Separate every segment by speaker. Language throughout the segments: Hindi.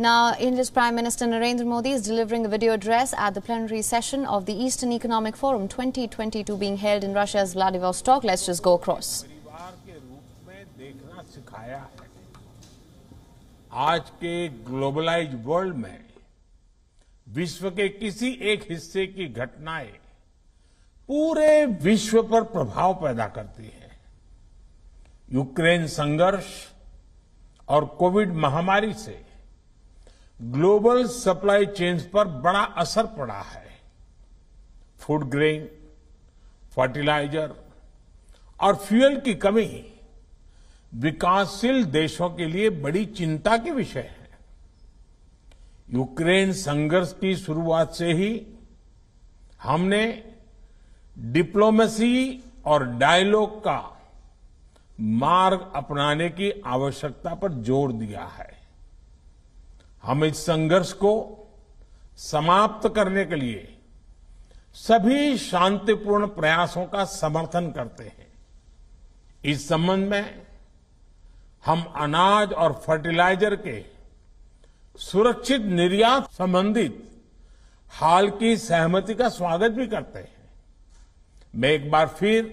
Speaker 1: Now, India's Prime Minister Narendra Modi is delivering a video address at the plenary session of the Eastern Economic Forum 2022 being held in Russia's Vladivostok. Let's just go across.
Speaker 2: आज के ग्लोबलाइज वर्ल्ड में विश्व के किसी एक हिस्से की घटनाएं पूरे विश्व पर प्रभाव पैदा करती है यूक्रेन संघर्ष और कोविड महामारी से ग्लोबल सप्लाई चेन्स पर बड़ा असर पड़ा है फूड ग्रेन फर्टिलाइजर और फ्यूल की कमी विकासशील देशों के लिए बड़ी चिंता के विषय है यूक्रेन संघर्ष की शुरुआत से ही हमने डिप्लोमेसी और डायलॉग का मार्ग अपनाने की आवश्यकता पर जोर दिया है हम इस संघर्ष को समाप्त करने के लिए सभी शांतिपूर्ण प्रयासों का समर्थन करते हैं इस संबंध में हम अनाज और फर्टिलाइजर के सुरक्षित निर्यात संबंधित हाल की सहमति का स्वागत भी करते हैं मैं एक बार फिर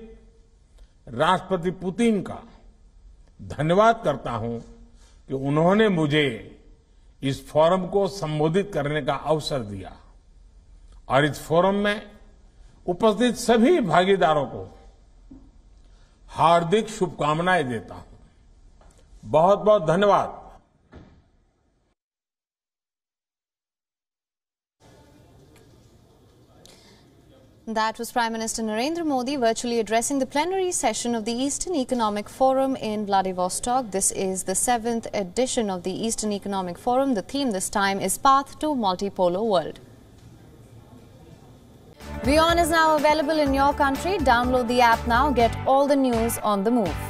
Speaker 2: राष्ट्रपति पुतिन का धन्यवाद करता हूं कि उन्होंने मुझे इस फोरम को संबोधित करने का अवसर दिया और इस फोरम में उपस्थित सभी भागीदारों को हार्दिक शुभकामनाएं देता हूं बहुत बहुत धन्यवाद
Speaker 1: That was Prime Minister Narendra Modi virtually addressing the plenary session of the Eastern Economic Forum in Vladivostok. This is the seventh edition of the Eastern Economic Forum. The theme this time is Path to Multipolar World. Vion is now available in your country. Download the app now. Get all the news on the move.